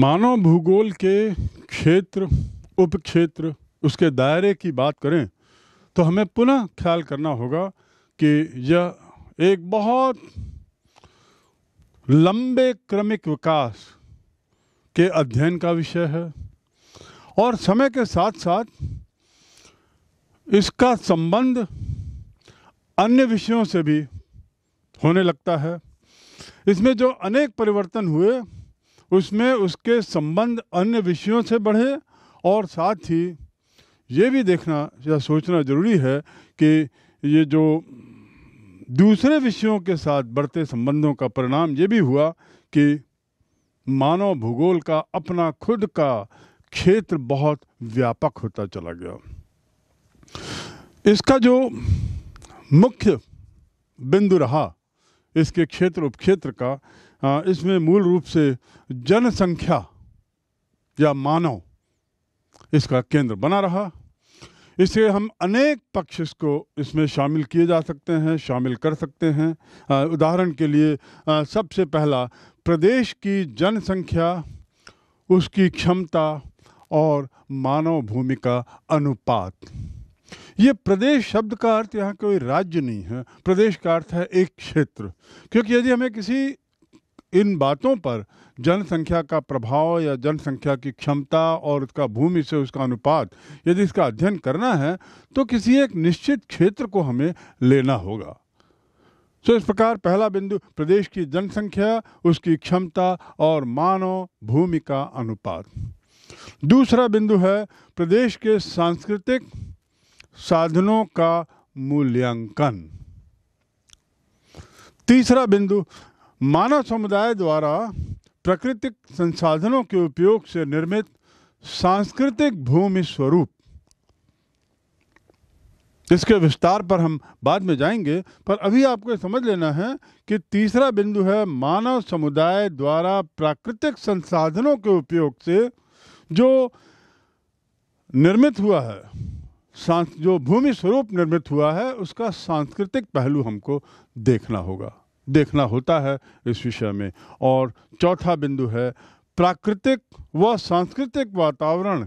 मानव भूगोल के क्षेत्र उप क्षेत्र उसके दायरे की बात करें तो हमें पुनः ख्याल करना होगा कि यह एक बहुत लंबे क्रमिक विकास के अध्ययन का विषय है और समय के साथ साथ इसका संबंध अन्य विषयों से भी होने लगता है इसमें जो अनेक परिवर्तन हुए उसमें उसके संबंध अन्य विषयों से बढ़े और साथ ही ये भी देखना या सोचना ज़रूरी है कि ये जो दूसरे विषयों के साथ बढ़ते संबंधों का परिणाम ये भी हुआ कि मानव भूगोल का अपना खुद का क्षेत्र बहुत व्यापक होता चला गया इसका जो मुख्य बिंदु रहा इसके क्षेत्र उपक्षेत्र का इसमें मूल रूप से जनसंख्या या मानव इसका केंद्र बना रहा इससे हम अनेक पक्ष इसको इसमें शामिल किए जा सकते हैं शामिल कर सकते हैं उदाहरण के लिए सबसे पहला प्रदेश की जनसंख्या उसकी क्षमता और मानव भूमि का अनुपात ये प्रदेश शब्द का अर्थ यहाँ कोई राज्य नहीं है प्रदेश का अर्थ है एक क्षेत्र क्योंकि यदि हमें किसी इन बातों पर जनसंख्या का प्रभाव या जनसंख्या की क्षमता और उसका भूमि से उसका अनुपात यदि इसका अध्ययन करना है तो किसी एक निश्चित क्षेत्र को हमें लेना होगा तो इस प्रकार पहला बिंदु प्रदेश की जनसंख्या उसकी क्षमता और मानव भूमि का अनुपात दूसरा बिंदु है प्रदेश के सांस्कृतिक साधनों का मूल्यांकन तीसरा बिंदु मानव समुदाय द्वारा प्राकृतिक संसाधनों के उपयोग से निर्मित सांस्कृतिक भूमि स्वरूप इसके विस्तार पर हम बाद में जाएंगे पर अभी आपको समझ लेना है कि तीसरा बिंदु है मानव समुदाय द्वारा प्राकृतिक संसाधनों के उपयोग से जो निर्मित हुआ है जो भूमि स्वरूप निर्मित हुआ है उसका सांस्कृतिक पहलू हमको देखना होगा देखना होता है इस विषय में और चौथा बिंदु है प्राकृतिक व सांस्कृतिक वातावरण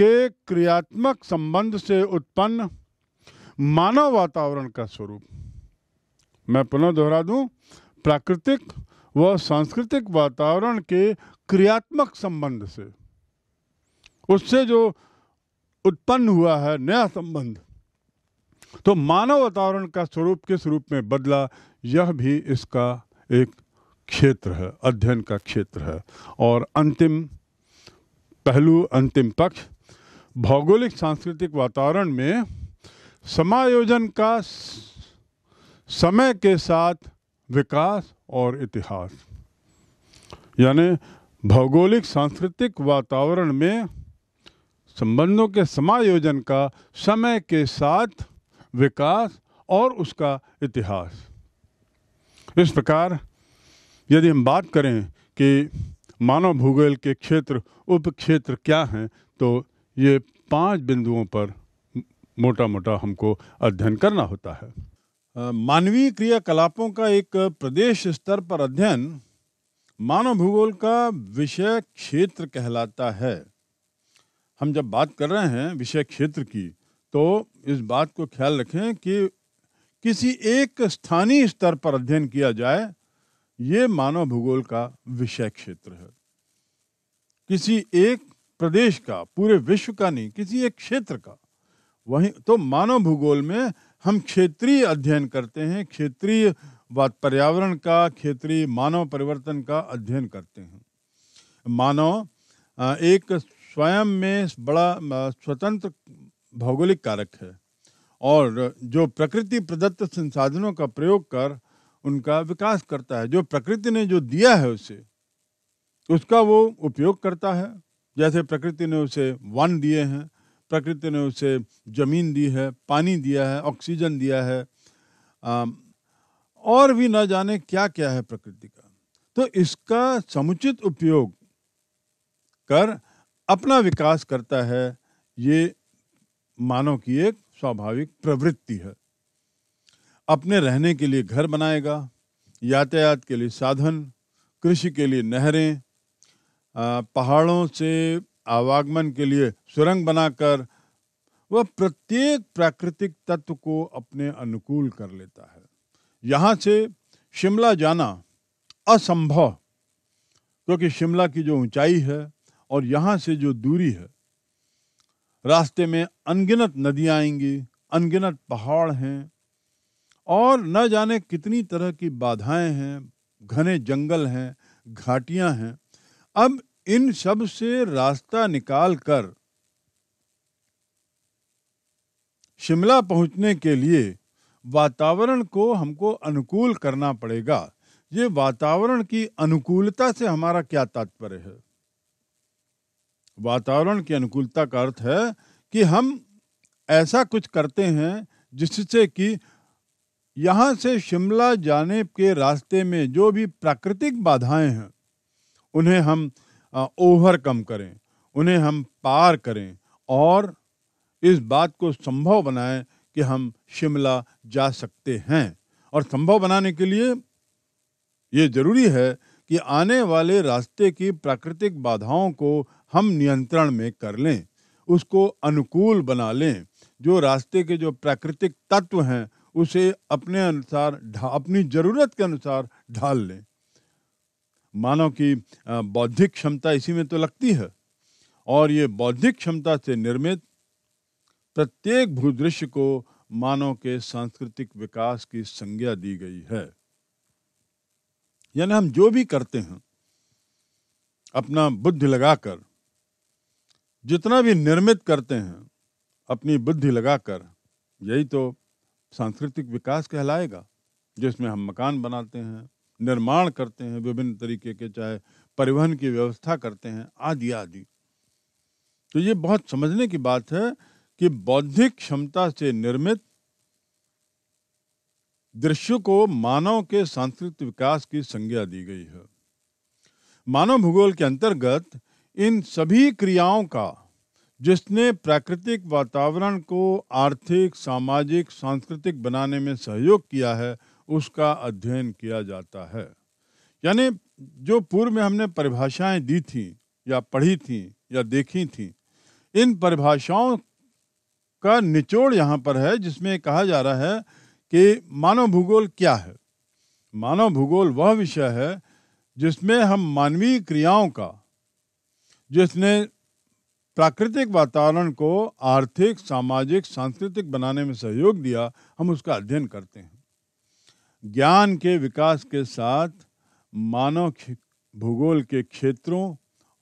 के क्रियात्मक संबंध से उत्पन्न मानव वातावरण का स्वरूप मैं पुनः दोहरा दूं प्राकृतिक व सांस्कृतिक वातावरण के क्रियात्मक संबंध से उससे जो उत्पन्न हुआ है नया संबंध तो मानव वातावरण का स्वरूप किस रूप में बदला यह भी इसका एक क्षेत्र है अध्ययन का क्षेत्र है और अंतिम पहलू अंतिम पक्ष भौगोलिक सांस्कृतिक वातावरण में समायोजन का समय के साथ विकास और इतिहास यानी भौगोलिक सांस्कृतिक वातावरण में संबंधों के समायोजन का समय के साथ विकास और उसका इतिहास इस प्रकार यदि हम बात करें कि मानव भूगोल के क्षेत्र उप क्षेत्र क्या हैं तो ये पांच बिंदुओं पर मोटा मोटा हमको अध्ययन करना होता है मानवीय क्रियाकलापों का एक प्रदेश स्तर पर अध्ययन मानव भूगोल का विषय क्षेत्र कहलाता है हम जब बात कर रहे हैं विषय क्षेत्र की तो इस बात को ख्याल रखें कि किसी एक स्थानीय स्तर पर अध्ययन किया जाए ये मानव भूगोल का विषय क्षेत्र है किसी एक प्रदेश का पूरे विश्व का नहीं किसी एक क्षेत्र का वहीं तो मानव भूगोल में हम क्षेत्रीय अध्ययन करते हैं क्षेत्रीय पर्यावरण का क्षेत्रीय मानव परिवर्तन का अध्ययन करते हैं मानव एक स्वयं में बड़ा स्वतंत्र भौगोलिक कारक है और जो प्रकृति प्रदत्त संसाधनों का प्रयोग कर उनका विकास करता है जो प्रकृति ने जो दिया है उसे उसका वो उपयोग करता है जैसे प्रकृति ने उसे वन दिए हैं प्रकृति ने उसे जमीन दी है पानी दिया है ऑक्सीजन दिया है और भी न जाने क्या क्या है प्रकृति का तो इसका समुचित उपयोग कर अपना विकास करता है ये मानव की एक स्वाभाविक प्रवृत्ति है अपने रहने के लिए घर बनाएगा यातायात के लिए साधन कृषि के लिए नहरें पहाड़ों से आवागमन के लिए सुरंग बनाकर वह प्रत्येक प्राकृतिक तत्व को अपने अनुकूल कर लेता है यहाँ से शिमला जाना असंभव क्योंकि शिमला की जो ऊंचाई है और यहाँ से जो दूरी है रास्ते में अनगिनत नदियाँ आएंगी अनगिनत पहाड़ हैं और न जाने कितनी तरह की बाधाएं हैं घने जंगल हैं घाटियां हैं अब इन सब से रास्ता निकाल कर शिमला पहुंचने के लिए वातावरण को हमको अनुकूल करना पड़ेगा ये वातावरण की अनुकूलता से हमारा क्या तात्पर्य है वातावरण की अनुकूलता का अर्थ है कि हम ऐसा कुछ करते हैं जिससे कि यहाँ से शिमला जाने के रास्ते में जो भी प्राकृतिक बाधाएं हैं उन्हें हम ओवरकम करें उन्हें हम पार करें और इस बात को संभव बनाएं कि हम शिमला जा सकते हैं और संभव बनाने के लिए ये ज़रूरी है कि आने वाले रास्ते की प्राकृतिक बाधाओं को हम नियंत्रण में कर लें उसको अनुकूल बना लें जो रास्ते के जो प्राकृतिक तत्व हैं उसे अपने अनुसार अपनी ज़रूरत के अनुसार ढाल लें मानव की बौद्धिक क्षमता इसी में तो लगती है और ये बौद्धिक क्षमता से निर्मित प्रत्येक भूदृश्य को मानव के सांस्कृतिक विकास की संज्ञा दी गई है यानी हम जो भी करते हैं अपना बुद्धि लगाकर जितना भी निर्मित करते हैं अपनी बुद्धि लगाकर यही तो सांस्कृतिक विकास कहलाएगा जिसमें हम मकान बनाते हैं निर्माण करते हैं विभिन्न तरीके के चाहे परिवहन की व्यवस्था करते हैं आदि आदि तो ये बहुत समझने की बात है कि बौद्धिक क्षमता से निर्मित दृश्य को मानव के सांस्कृतिक विकास की संज्ञा दी गई है मानव भूगोल के अंतर्गत इन सभी क्रियाओं का जिसने प्राकृतिक वातावरण को आर्थिक सामाजिक सांस्कृतिक बनाने में सहयोग किया है उसका अध्ययन किया जाता है यानी जो पूर्व में हमने परिभाषाएं दी थीं या पढ़ी थी या देखी थी इन परिभाषाओं का निचोड़ यहाँ पर है जिसमें कहा जा रहा है कि मानव भूगोल क्या है मानव भूगोल वह विषय है जिसमें हम मानवीय क्रियाओं का जिसने प्राकृतिक वातावरण को आर्थिक सामाजिक सांस्कृतिक बनाने में सहयोग दिया हम उसका अध्ययन करते हैं ज्ञान के विकास के साथ मानव भूगोल के क्षेत्रों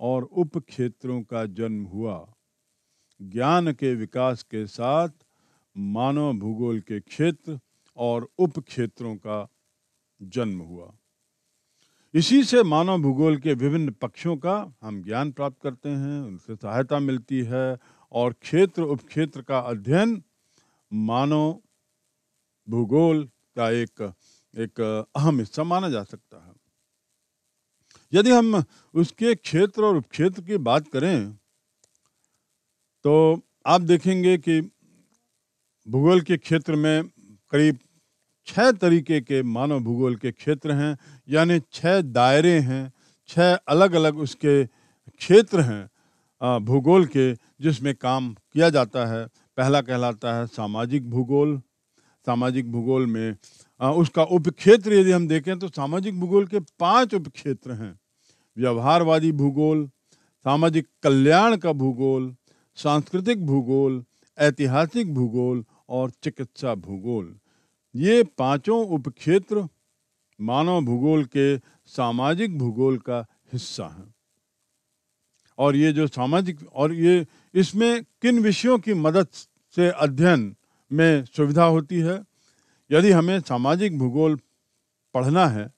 और उप क्षेत्रों का जन्म हुआ ज्ञान के विकास के साथ मानव भूगोल के क्षेत्र और उप क्षेत्रों का जन्म हुआ इसी से मानव भूगोल के विभिन्न पक्षों का हम ज्ञान प्राप्त करते हैं उनसे सहायता मिलती है और क्षेत्र उपक्षेत्र का अध्ययन मानव भूगोल का एक एक अहम हिस्सा माना जा सकता है यदि हम उसके क्षेत्र और उपक्षेत्र की बात करें तो आप देखेंगे कि भूगोल के क्षेत्र में करीब छह तरीके के मानव भूगोल के क्षेत्र हैं यानी छह दायरे हैं छह अलग अलग उसके क्षेत्र हैं भूगोल के जिसमें काम किया जाता है पहला कहलाता है सामाजिक भूगोल सामाजिक भूगोल में आ, उसका उपक्षेत्र यदि हम देखें तो सामाजिक भूगोल के पांच उपक्षेत्र हैं व्यवहारवादी भूगोल सामाजिक कल्याण का भूगोल सांस्कृतिक भूगोल ऐतिहासिक भूगोल और चिकित्सा भूगोल ये पांचों उपक्षेत्र मानव भूगोल के सामाजिक भूगोल का हिस्सा हैं और ये जो सामाजिक और ये इसमें किन विषयों की मदद से अध्ययन में सुविधा होती है यदि हमें सामाजिक भूगोल पढ़ना है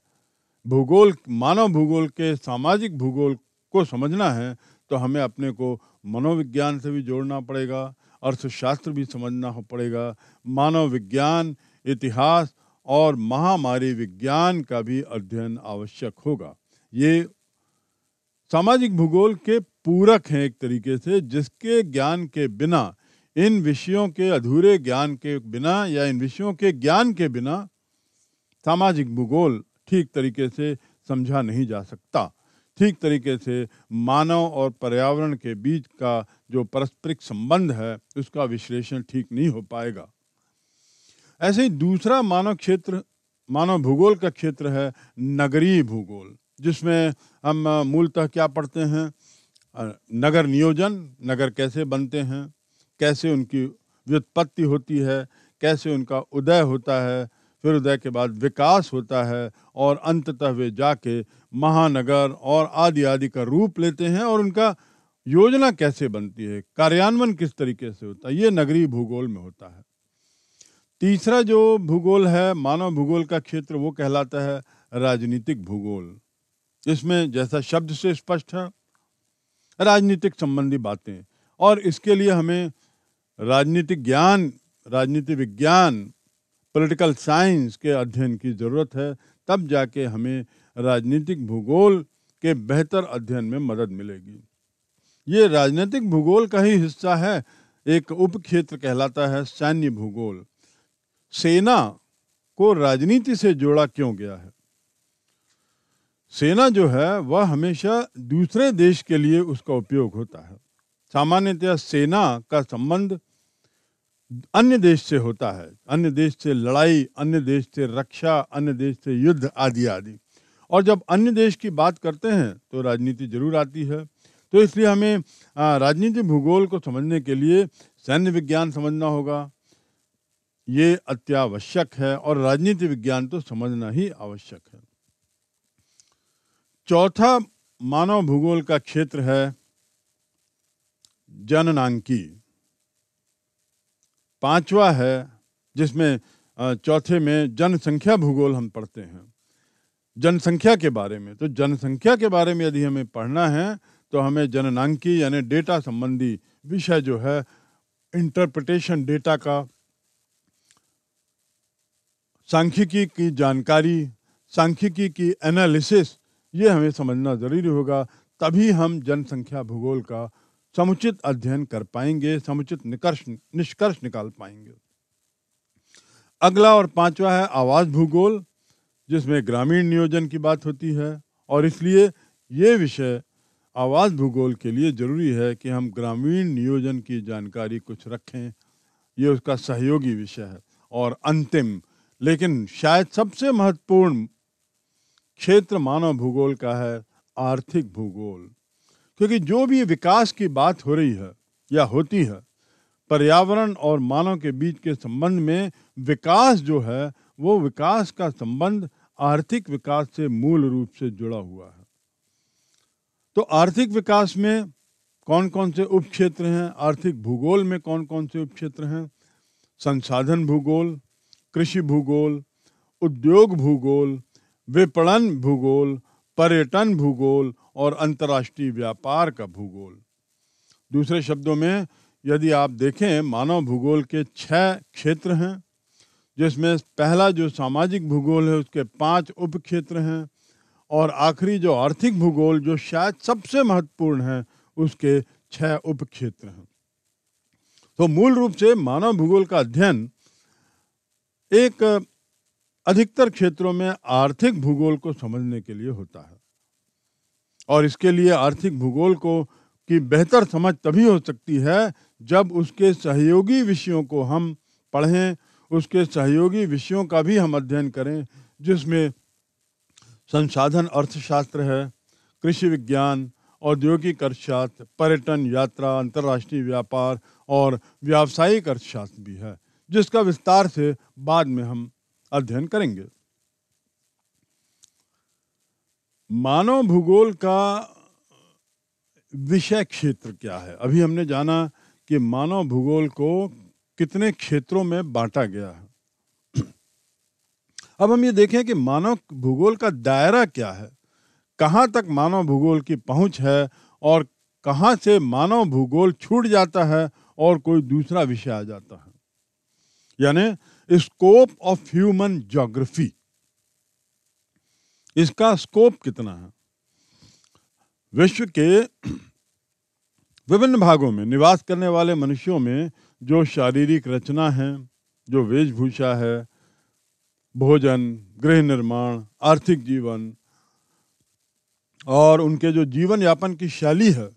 भूगोल मानव भूगोल के सामाजिक भूगोल को समझना है तो हमें अपने को मनोविज्ञान से भी जोड़ना पड़ेगा अर्थशास्त्र भी समझना पड़ेगा मानव विज्ञान इतिहास और महामारी विज्ञान का भी अध्ययन आवश्यक होगा ये सामाजिक भूगोल के पूरक हैं एक तरीके से जिसके ज्ञान के बिना इन विषयों के अधूरे ज्ञान के बिना या इन विषयों के ज्ञान के बिना सामाजिक भूगोल ठीक तरीके से समझा नहीं जा सकता ठीक तरीके से मानव और पर्यावरण के बीच का जो पारस्परिक संबंध है उसका विश्लेषण ठीक नहीं हो पाएगा ऐसे ही दूसरा मानव क्षेत्र मानव भूगोल का क्षेत्र है नगरीय भूगोल जिसमें हम मूलतः क्या पढ़ते हैं नगर नियोजन नगर कैसे बनते हैं कैसे उनकी व्युत्पत्ति होती है कैसे उनका उदय होता है फिर उदय के बाद विकास होता है और अंततः वे जाके महानगर और आदि आदि का रूप लेते हैं और उनका योजना कैसे बनती है कार्यान्वयन किस तरीके से होता है ये नगरीय भूगोल में होता है तीसरा जो भूगोल है मानव भूगोल का क्षेत्र वो कहलाता है राजनीतिक भूगोल इसमें जैसा शब्द से स्पष्ट है राजनीतिक संबंधी बातें और इसके लिए हमें राजनीतिक ज्ञान राजनीति विज्ञान पॉलिटिकल साइंस के अध्ययन की ज़रूरत है तब जाके हमें राजनीतिक भूगोल के बेहतर अध्ययन में मदद मिलेगी ये राजनीतिक भूगोल का ही हिस्सा है एक उप क्षेत्र कहलाता है सैन्य भूगोल सेना को राजनीति से जोड़ा क्यों गया है सेना जो है वह हमेशा दूसरे देश के लिए उसका उपयोग होता है सामान्यतः सेना का संबंध अन्य देश से होता है अन्य देश से लड़ाई अन्य देश से रक्षा अन्य देश से युद्ध आदि आदि और जब अन्य देश की बात करते हैं तो राजनीति जरूर आती है तो इसलिए हमें राजनीति भूगोल को समझने के लिए सैन्य विज्ञान समझना होगा ये अत्यावश्यक है और राजनीति विज्ञान तो समझना ही आवश्यक है चौथा मानव भूगोल का क्षेत्र है जननांकी पांचवा है जिसमें चौथे में जनसंख्या भूगोल हम पढ़ते हैं जनसंख्या के बारे में तो जनसंख्या के बारे में यदि हमें पढ़ना है तो हमें जननांकी यानी डेटा संबंधी विषय जो है इंटरप्रिटेशन डेटा का सांख्यिकी की जानकारी सांख्यिकी की एनालिसिस ये हमें समझना ज़रूरी होगा तभी हम जनसंख्या भूगोल का समुचित अध्ययन कर पाएंगे समुचित निकर्ष निष्कर्ष निकाल पाएंगे अगला और पांचवा है आवास भूगोल जिसमें ग्रामीण नियोजन की बात होती है और इसलिए ये विषय आवास भूगोल के लिए ज़रूरी है कि हम ग्रामीण नियोजन की जानकारी कुछ रखें ये उसका सहयोगी विषय है और अंतिम लेकिन शायद सबसे महत्वपूर्ण क्षेत्र मानव भूगोल का है आर्थिक भूगोल क्योंकि जो भी विकास की बात हो रही है या होती है पर्यावरण और मानव के बीच के संबंध में विकास जो है वो विकास का संबंध आर्थिक विकास से मूल रूप से जुड़ा हुआ है तो आर्थिक विकास में कौन कौन से उपक्षेत्र हैं आर्थिक भूगोल में कौन कौन से उपक्षेत्र हैं संसाधन भूगोल कृषि भूगोल उद्योग भूगोल विपणन भूगोल पर्यटन भूगोल और अंतर्राष्ट्रीय व्यापार का भूगोल दूसरे शब्दों में यदि आप देखें मानव भूगोल के छह क्षेत्र हैं जिसमें पहला जो सामाजिक भूगोल है उसके पांच उप क्षेत्र हैं और आखिरी जो आर्थिक भूगोल जो शायद सबसे महत्वपूर्ण है उसके छह उप क्षेत्र हैं तो मूल रूप से मानव भूगोल का अध्ययन एक अधिकतर क्षेत्रों में आर्थिक भूगोल को समझने के लिए होता है और इसके लिए आर्थिक भूगोल को की बेहतर समझ तभी हो सकती है जब उसके सहयोगी विषयों को हम पढ़ें उसके सहयोगी विषयों का भी हम अध्ययन करें जिसमें संसाधन अर्थशास्त्र है कृषि विज्ञान औद्योगिक अर्थशास्त्र पर्यटन यात्रा अंतर्राष्ट्रीय व्यापार और व्यावसायिक अर्थशास्त्र भी है जिसका विस्तार से बाद में हम अध्ययन करेंगे मानव भूगोल का विषय क्षेत्र क्या है अभी हमने जाना कि मानव भूगोल को कितने क्षेत्रों में बांटा गया है अब हम ये देखें कि मानव भूगोल का दायरा क्या है कहाँ तक मानव भूगोल की पहुँच है और कहाँ से मानव भूगोल छूट जाता है और कोई दूसरा विषय आ जाता है यानी स्कोप ऑफ ह्यूमन जोग्राफी इसका स्कोप कितना है विश्व के विभिन्न भागों में निवास करने वाले मनुष्यों में जो शारीरिक रचना है जो वेशभूषा है भोजन गृह निर्माण आर्थिक जीवन और उनके जो जीवन यापन की शैली है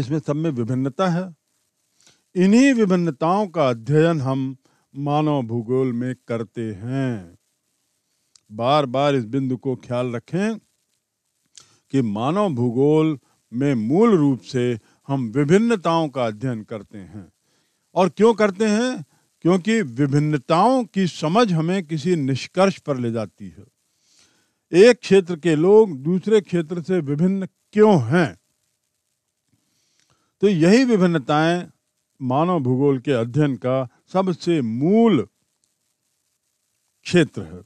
इसमें सब में विभिन्नता है इन्हीं विभिन्नताओं का अध्ययन हम मानव भूगोल में करते हैं बार बार इस बिंदु को ख्याल रखें कि मानव भूगोल में मूल रूप से हम विभिन्नताओं का अध्ययन करते हैं और क्यों करते हैं क्योंकि विभिन्नताओं की समझ हमें किसी निष्कर्ष पर ले जाती है एक क्षेत्र के लोग दूसरे क्षेत्र से विभिन्न क्यों हैं तो यही विभिन्नताएं मानव भूगोल के अध्ययन का सबसे मूल क्षेत्र है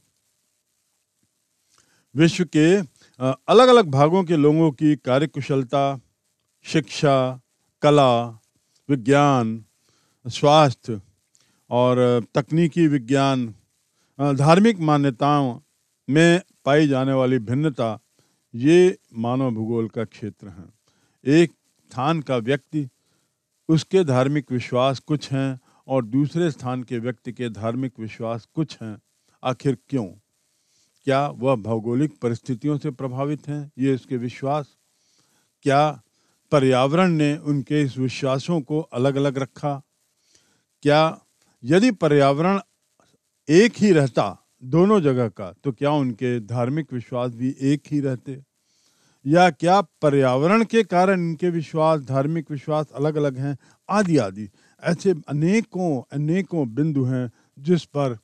विश्व के अलग अलग भागों के लोगों की कार्यकुशलता शिक्षा कला विज्ञान स्वास्थ्य और तकनीकी विज्ञान धार्मिक मान्यताओं में पाई जाने वाली भिन्नता ये मानव भूगोल का क्षेत्र है एक स्थान का व्यक्ति उसके धार्मिक विश्वास कुछ हैं और दूसरे स्थान के व्यक्ति के धार्मिक विश्वास कुछ हैं आखिर क्यों क्या वह भौगोलिक परिस्थितियों से प्रभावित हैं ये उसके विश्वास क्या पर्यावरण ने उनके इस विश्वासों को अलग अलग रखा क्या यदि पर्यावरण एक ही रहता दोनों जगह का तो क्या उनके धार्मिक विश्वास भी एक ही रहते या क्या पर्यावरण के कारण इनके विश्वास धार्मिक विश्वास अलग अलग हैं आदि आदि ऐसे अनेकों अनेकों बिंदु हैं जिस पर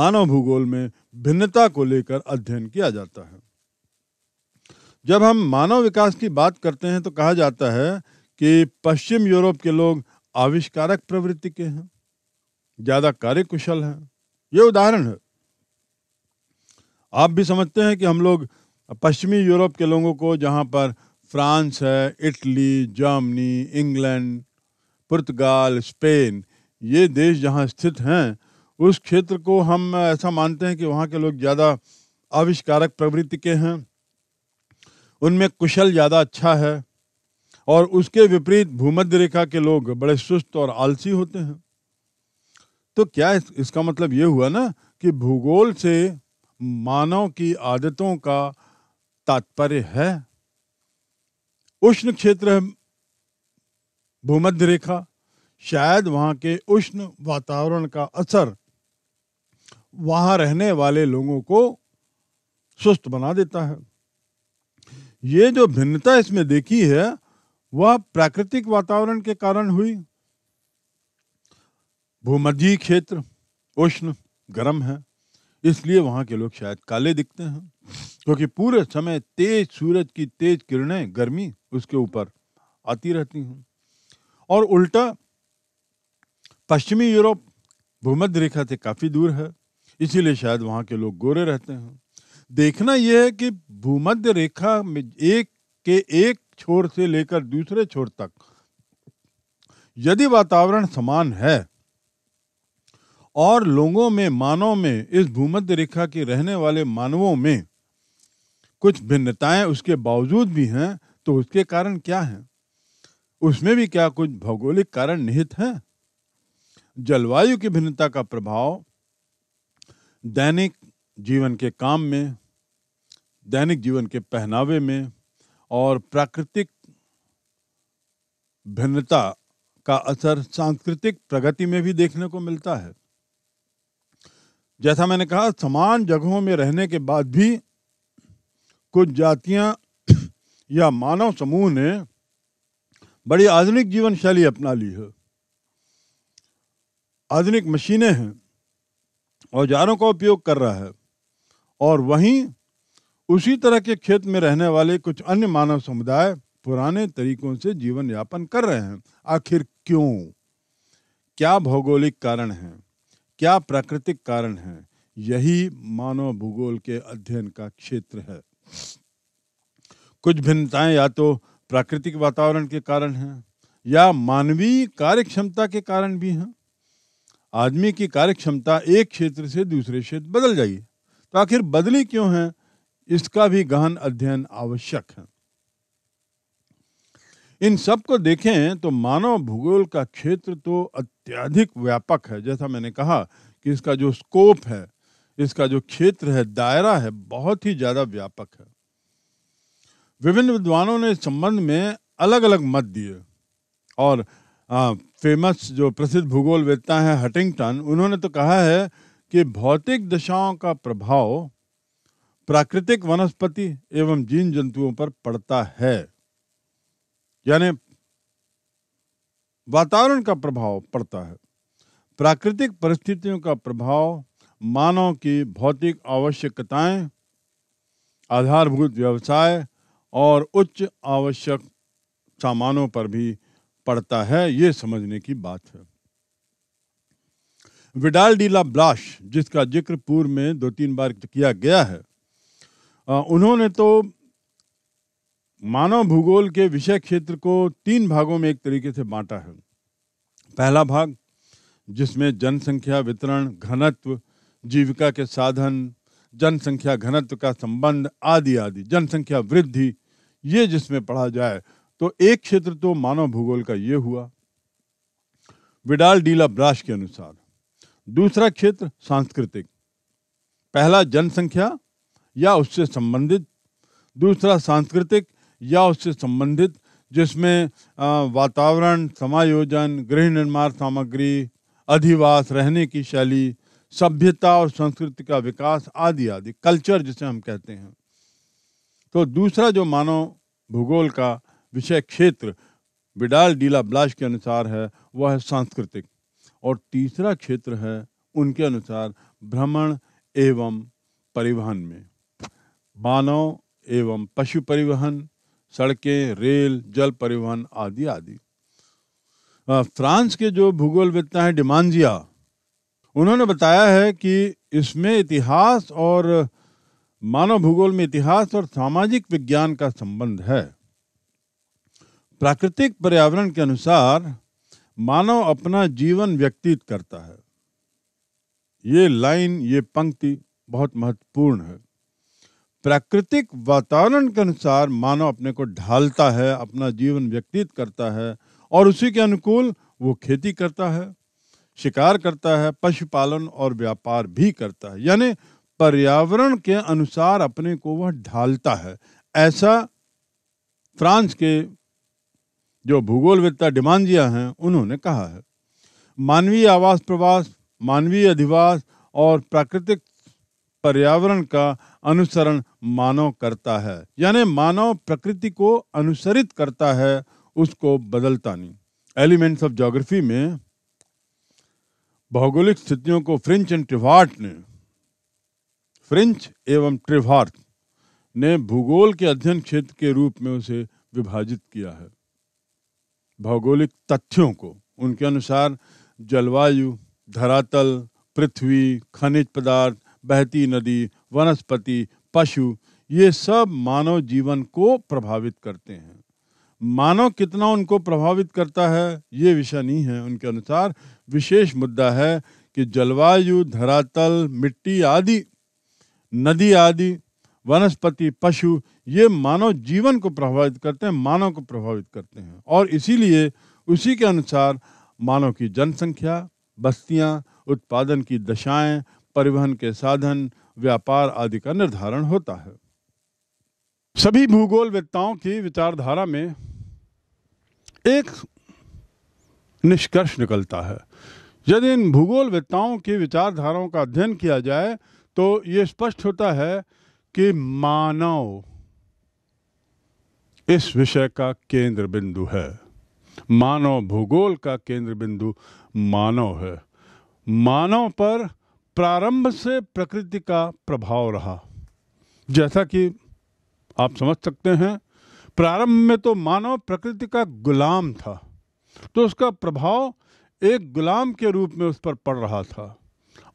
मानव भूगोल में भिन्नता को लेकर अध्ययन किया जाता है जब हम मानव विकास की बात करते हैं तो कहा जाता है कि पश्चिम यूरोप के लोग आविष्कारक प्रवृत्ति के हैं ज़्यादा कार्य कुशल हैं ये उदाहरण है आप भी समझते हैं कि हम लोग पश्चिमी यूरोप के लोगों को जहाँ पर फ्रांस है इटली जर्मनी इंग्लैंड पुर्तगाल स्पेन ये देश जहाँ स्थित हैं उस क्षेत्र को हम ऐसा मानते हैं कि वहाँ के लोग ज़्यादा आविष्कारक प्रवृत्ति के हैं उनमें कुशल ज़्यादा अच्छा है और उसके विपरीत भूमध्य रेखा के लोग बड़े सुस्त और आलसी होते हैं तो क्या इस, इसका मतलब ये हुआ ना कि भूगोल से मानव की आदतों का तात्पर्य है उष्ण क्षेत्र भूमध्य रेखा शायद वहां के उष्ण वातावरण का असर वहां रहने वाले लोगों को सुस्त बना देता है ये जो भिन्नता इसमें देखी है वह प्राकृतिक वातावरण के कारण हुई भूमध्य क्षेत्र उष्ण गर्म है इसलिए वहां के लोग शायद काले दिखते हैं क्योंकि पूरे समय तेज सूरज की तेज किरणें गर्मी उसके ऊपर आती रहती हैं और उल्टा पश्चिमी यूरोप भूमध्य रेखा से काफ़ी दूर है इसीलिए शायद वहाँ के लोग गोरे रहते हैं देखना यह है कि भूमध्य रेखा में एक के एक छोर से लेकर दूसरे छोर तक यदि वातावरण समान है और लोगों में मानव में इस भूमध्य रेखा के रहने वाले मानवों में कुछ भिन्नताएं उसके बावजूद भी हैं तो उसके कारण क्या हैं उसमें भी क्या कुछ भौगोलिक कारण निहित हैं जलवायु की भिन्नता का प्रभाव दैनिक जीवन के काम में दैनिक जीवन के पहनावे में और प्राकृतिक भिन्नता का असर सांस्कृतिक प्रगति में भी देखने को मिलता है जैसा मैंने कहा समान जगहों में रहने के बाद भी कुछ जातियां या मानव समूह ने बड़ी आधुनिक जीवन शैली अपना ली है आधुनिक मशीनें हैं औजारों का उपयोग कर रहा है और वहीं उसी तरह के खेत में रहने वाले कुछ अन्य मानव समुदाय पुराने तरीकों से जीवन यापन कर रहे हैं आखिर क्यों क्या भौगोलिक कारण हैं क्या प्राकृतिक कारण हैं यही मानव भूगोल के अध्ययन का क्षेत्र है कुछ भिन्नताएं या तो प्राकृतिक वातावरण के कारण हैं या मानवीय कार्यक्षमता के कारण भी हैं आदमी की कार्यक्षमता एक क्षेत्र से दूसरे क्षेत्र बदल जाएगी तो आखिर बदली क्यों है इसका भी गहन अध्ययन आवश्यक है इन सब को देखें तो मानव भूगोल का क्षेत्र तो अत्यधिक व्यापक है जैसा मैंने कहा कि इसका जो स्कोप है इसका जो क्षेत्र है दायरा है बहुत ही ज़्यादा व्यापक है विभिन्न विद्वानों ने इस संबंध में अलग अलग मत दिए और आ, फेमस जो प्रसिद्ध भूगोल वेदता हैं हटिंगटन उन्होंने तो कहा है कि भौतिक दशाओं का प्रभाव प्राकृतिक वनस्पति एवं जीव जंतुओं पर पड़ता है यानी वातावरण का प्रभाव पड़ता है प्राकृतिक परिस्थितियों का प्रभाव मानव की भौतिक आवश्यकताएं, आधारभूत व्यवसाय और उच्च आवश्यक सामानों पर भी पड़ता है ये समझने की बात है विडाल डीला ब्लाश जिसका जिक्र पूर्व में दो तीन बार किया गया है उन्होंने तो मानव भूगोल के विषय क्षेत्र को तीन भागों में एक तरीके से बांटा है पहला भाग जिसमें जनसंख्या वितरण घनत्व जीविका के साधन जनसंख्या घनत्व का संबंध आदि आदि जनसंख्या वृद्धि ये जिसमें पढ़ा जाए तो एक क्षेत्र तो मानव भूगोल का ये हुआ विडाल डीला ब्राश के अनुसार दूसरा क्षेत्र सांस्कृतिक पहला जनसंख्या या उससे संबंधित दूसरा सांस्कृतिक या उससे संबंधित जिसमें वातावरण समायोजन गृह निर्माण सामग्री अधिवास रहने की शैली सभ्यता और संस्कृति का विकास आदि आदि कल्चर जिसे हम कहते हैं तो दूसरा जो मानव भूगोल का विषय क्षेत्र विडाल डीला ब्लाश के अनुसार है वह है सांस्कृतिक और तीसरा क्षेत्र है उनके अनुसार भ्रमण एवं परिवहन में मानव एवं पशु परिवहन सड़कें रेल जल परिवहन आदि आदि फ्रांस के जो भूगोलविद्ता हैं डिमांजिया उन्होंने बताया है कि इसमें इतिहास और मानव भूगोल में इतिहास और सामाजिक विज्ञान का संबंध है प्राकृतिक पर्यावरण के अनुसार मानव अपना जीवन व्यतीत करता है ये लाइन ये पंक्ति बहुत महत्वपूर्ण है प्राकृतिक वातावरण के अनुसार मानव अपने को ढालता है अपना जीवन व्यतीत करता है और उसी के अनुकूल वो खेती करता है शिकार करता है पशुपालन और व्यापार भी करता है यानी पर्यावरण के अनुसार अपने को वह ढालता है ऐसा फ्रांस के जो भूगोलविद्ता डिमांजिया हैं उन्होंने कहा है मानवीय आवास प्रवास मानवीय अधिवास और प्राकृतिक पर्यावरण का अनुसरण मानव करता है यानी मानव प्रकृति को अनुसरित करता है उसको बदलता नहीं एलिमेंट्स ऑफ जोग्राफी में भौगोलिक स्थितियों को फ्रेंच एंड ट्रिवार्ट ने फ्रेंच एवं ट्रिवार्ट ने भूगोल के अध्ययन क्षेत्र के रूप में उसे विभाजित किया है भौगोलिक तथ्यों को उनके अनुसार जलवायु धरातल पृथ्वी खनिज पदार्थ बहती नदी वनस्पति पशु ये सब मानव जीवन को प्रभावित करते हैं मानव कितना उनको प्रभावित करता है ये विषय नहीं है उनके अनुसार विशेष मुद्दा है कि जलवायु धरातल मिट्टी आदि नदी आदि वनस्पति पशु ये मानव जीवन को प्रभावित करते हैं मानव को प्रभावित करते हैं और इसीलिए उसी के अनुसार मानव की जनसंख्या बस्तियां उत्पादन की दशाएं परिवहन के साधन व्यापार आदि का निर्धारण होता है सभी भूगोल वेत्ताओं की विचारधारा में एक निष्कर्ष निकलता है यदि इन भूगोलवेत्ताओं की विचारधाराओं का अध्ययन किया जाए तो ये स्पष्ट होता है कि मानव इस विषय का केंद्र बिंदु है मानव भूगोल का केंद्र बिंदु मानव है मानव पर प्रारंभ से प्रकृति का प्रभाव रहा जैसा कि आप समझ सकते हैं प्रारंभ में तो मानव प्रकृति का गुलाम था तो उसका प्रभाव एक गुलाम के रूप में उस पर पड़ रहा था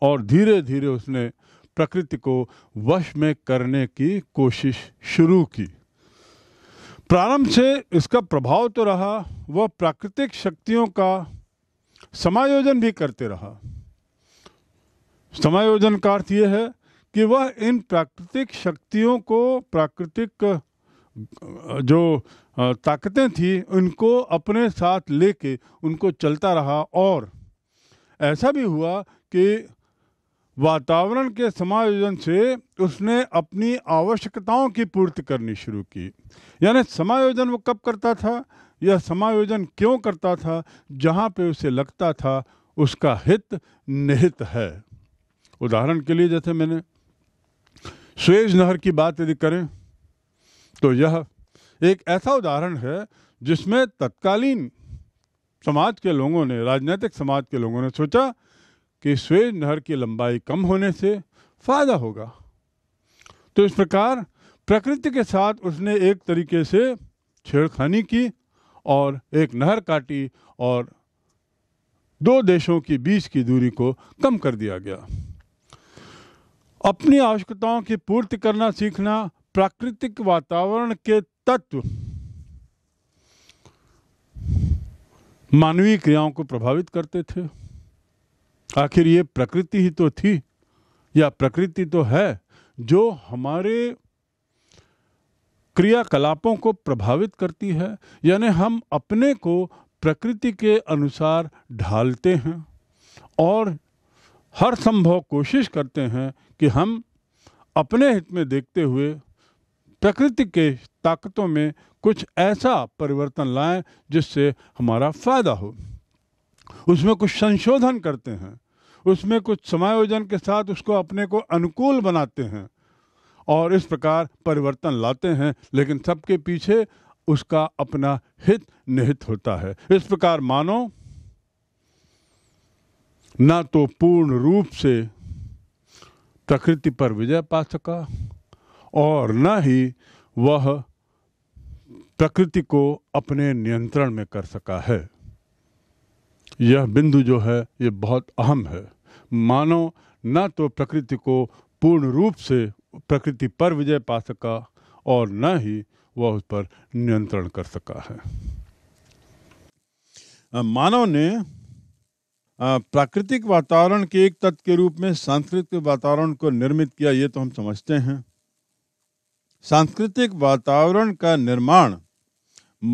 और धीरे धीरे उसने प्रकृति को वश में करने की कोशिश शुरू की प्रारंभ से इसका प्रभाव तो रहा वह प्राकृतिक शक्तियों का समायोजन भी करते रहा समायोजन का अर्थ यह है कि वह इन प्राकृतिक शक्तियों को प्राकृतिक जो ताकतें थी उनको अपने साथ लेके उनको चलता रहा और ऐसा भी हुआ कि वातावरण के समायोजन से उसने अपनी आवश्यकताओं की पूर्ति करनी शुरू की यानी समायोजन वो कब करता था या समायोजन क्यों करता था जहाँ पे उसे लगता था उसका हित निहित है उदाहरण के लिए जैसे मैंने स्वेज नहर की बात यदि करें तो यह एक ऐसा उदाहरण है जिसमें तत्कालीन समाज के लोगों ने राजनीतिक समाज के लोगों ने सोचा कि स्वेज नहर की लंबाई कम होने से फायदा होगा तो इस प्रकार प्रकृति के साथ उसने एक तरीके से छेड़खानी की और एक नहर काटी और दो देशों के बीच की दूरी को कम कर दिया गया अपनी आवश्यकताओं की पूर्ति करना सीखना प्राकृतिक वातावरण के तत्व मानवीय क्रियाओं को प्रभावित करते थे आखिर ये प्रकृति ही तो थी या प्रकृति तो है जो हमारे क्रियाकलापों को प्रभावित करती है यानी हम अपने को प्रकृति के अनुसार ढालते हैं और हर संभव कोशिश करते हैं कि हम अपने हित में देखते हुए प्रकृति के ताकतों में कुछ ऐसा परिवर्तन लाएं जिससे हमारा फायदा हो उसमें कुछ संशोधन करते हैं उसमें कुछ समायोजन के साथ उसको अपने को अनुकूल बनाते हैं और इस प्रकार परिवर्तन लाते हैं लेकिन सबके पीछे उसका अपना हित निहित होता है इस प्रकार मानो ना तो पूर्ण रूप से प्रकृति पर विजय पा सका और न ही वह प्रकृति को अपने नियंत्रण में कर सका है यह बिंदु जो है ये बहुत अहम है मानो न तो प्रकृति को पूर्ण रूप से प्रकृति पर विजय पा सका और न ही वह उस पर नियंत्रण कर सका है मानव ने प्राकृतिक वातावरण के एक तत्व के रूप में सांस्कृतिक वातावरण को निर्मित किया ये तो हम समझते हैं सांस्कृतिक वातावरण का निर्माण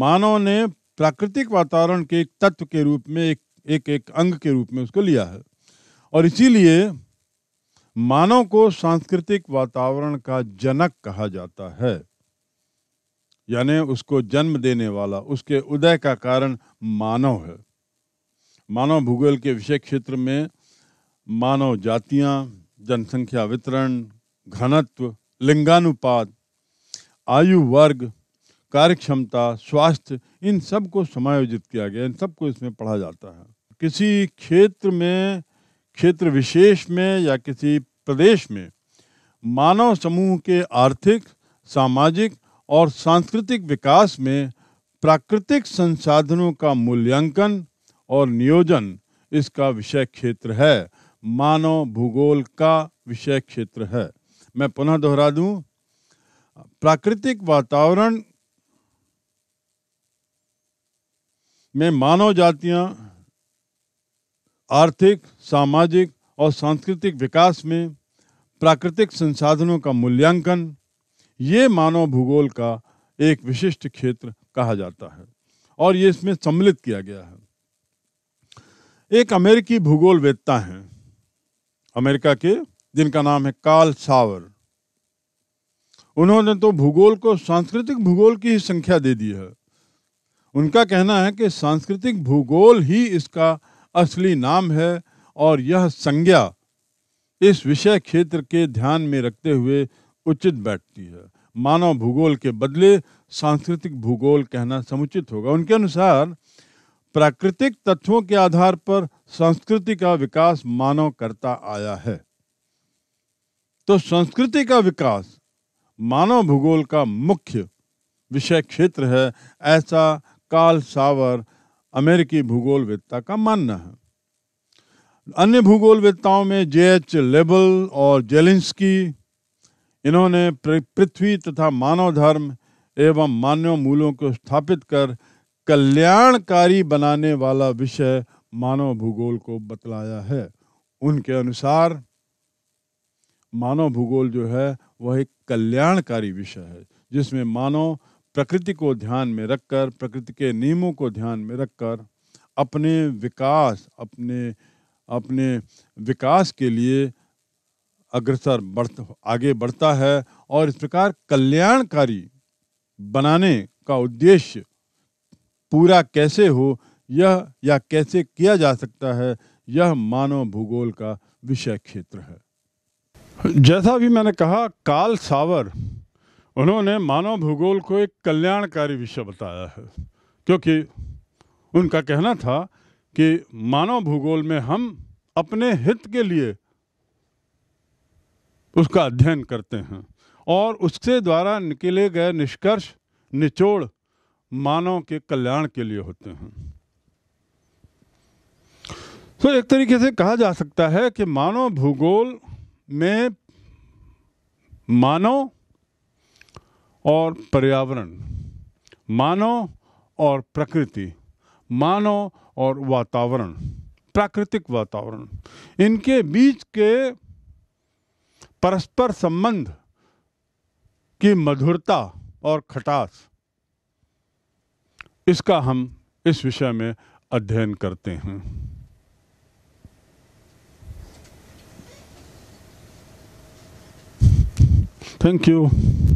मानव ने प्राकृतिक वातावरण के एक तत्व के रूप में एक एक, एक अंग के रूप में उसको लिया है और इसीलिए मानव को सांस्कृतिक वातावरण का जनक कहा जाता है यानी उसको जन्म देने वाला उसके उदय का कारण मानव है मानव भूगोल के विषय क्षेत्र में मानव जातियां जनसंख्या वितरण घनत्व लिंगानुपात आयु वर्ग कार्यक्षमता स्वास्थ्य इन सब को समायोजित किया गया इन सबको इसमें पढ़ा जाता है किसी क्षेत्र में क्षेत्र विशेष में या किसी प्रदेश में मानव समूह के आर्थिक सामाजिक और सांस्कृतिक विकास में प्राकृतिक संसाधनों का मूल्यांकन और नियोजन इसका विषय क्षेत्र है मानव भूगोल का विषय क्षेत्र है मैं पुनः दोहरा दूं प्राकृतिक वातावरण में मानव जातियां आर्थिक सामाजिक और सांस्कृतिक विकास में प्राकृतिक संसाधनों का मूल्यांकन ये मानव भूगोल का एक विशिष्ट क्षेत्र कहा जाता है और ये इसमें सम्मिलित किया गया है एक अमेरिकी भूगोल वेत्ता हैं अमेरिका के जिनका नाम है कार्ल सावर उन्होंने तो भूगोल को सांस्कृतिक भूगोल की ही संख्या दे दी है उनका कहना है कि सांस्कृतिक भूगोल ही इसका असली नाम है और यह संज्ञा इस विषय क्षेत्र के ध्यान में रखते हुए उचित बैठती है मानव भूगोल के बदले सांस्कृतिक भूगोल कहना समुचित होगा उनके अनुसार प्राकृतिक तत्वों के आधार पर संस्कृति का विकास मानव करता आया है तो संस्कृति का विकास मानव भूगोल का मुख्य विषय क्षेत्र है ऐसा काल सावर अमेरिकी भूगोलवेत्ता का मानना है अन्य भूगोलवेत्ताओं में जे एच लेबल और जेलिंस्की इन्होंने पृथ्वी तथा मानव धर्म एवं मानव मूलों को स्थापित कर कल्याणकारी बनाने वाला विषय मानव भूगोल को बतलाया है उनके अनुसार मानव भूगोल जो है वह एक कल्याणकारी विषय है जिसमें मानव प्रकृति को ध्यान में रखकर प्रकृति के नियमों को ध्यान में रखकर अपने विकास अपने अपने विकास के लिए अग्रसर बढ़ आगे बढ़ता है और इस प्रकार कल्याणकारी बनाने का उद्देश्य पूरा कैसे हो यह या कैसे किया जा सकता है यह मानव भूगोल का विषय क्षेत्र है जैसा भी मैंने कहा काल सावर उन्होंने मानव भूगोल को एक कल्याणकारी विषय बताया है क्योंकि उनका कहना था कि मानव भूगोल में हम अपने हित के लिए उसका अध्ययन करते हैं और उसके द्वारा निकले गए निष्कर्ष निचोड़ मानव के कल्याण के लिए होते हैं तो एक तरीके से कहा जा सकता है कि मानव भूगोल में मानव और पर्यावरण मानव और प्रकृति मानव और वातावरण प्राकृतिक वातावरण इनके बीच के परस्पर संबंध की मधुरता और खटास इसका हम इस विषय में अध्ययन करते हैं Thank you.